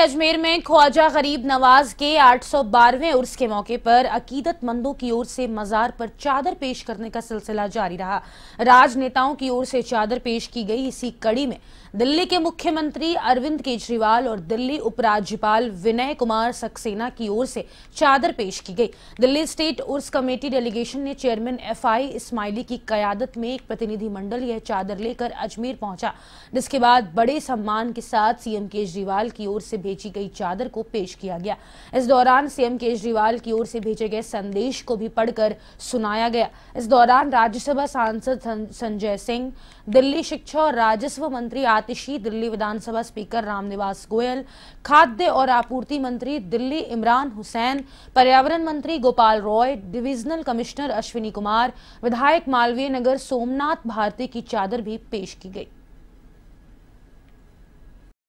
अजमेर में ख्वाजा गरीब नवाज के 812वें उर्स के मौके पर अकीदतमंदों की ओर से मजार पर चादर पेश करने का सिलसिला जारी रहा राजनेताओं की ओर से चादर पेश की गई इसी कड़ी में दिल्ली के मुख्यमंत्री अरविंद केजरीवाल और दिल्ली उपराज्यपाल विनय कुमार सक्सेना की ओर से चादर पेश की गई Delhi state Urs committee delegation ने चेयरमैन एफ आई इस्माइली की कयादत में एक प्रतिनिधिमंडल यह चादर लेकर अजमेर पहुंचा जिसके बाद बड़े सम्मान के साथ सीएम केजरीवाल की ओर से भेजी गई चादर को पेश किया गया इस दौरान सीएम केजरीवाल की ओर से भेजे गए संदेश को भी पढ़कर सुनाया गया इस दौरान राज्यसभा सांसद संजय सिंह दिल्ली शिक्षा और राजस्व मंत्री आतिशी दिल्ली विधानसभा स्पीकर रामनिवास गोयल खाद्य और आपूर्ति मंत्री दिल्ली इमरान हुसैन पर्यावरण मंत्री गोपाल रॉय डिविजनल कमिश्नर अश्विनी कुमार विधायक मालवीय नगर सोमनाथ भारती की चादर भी पेश की गई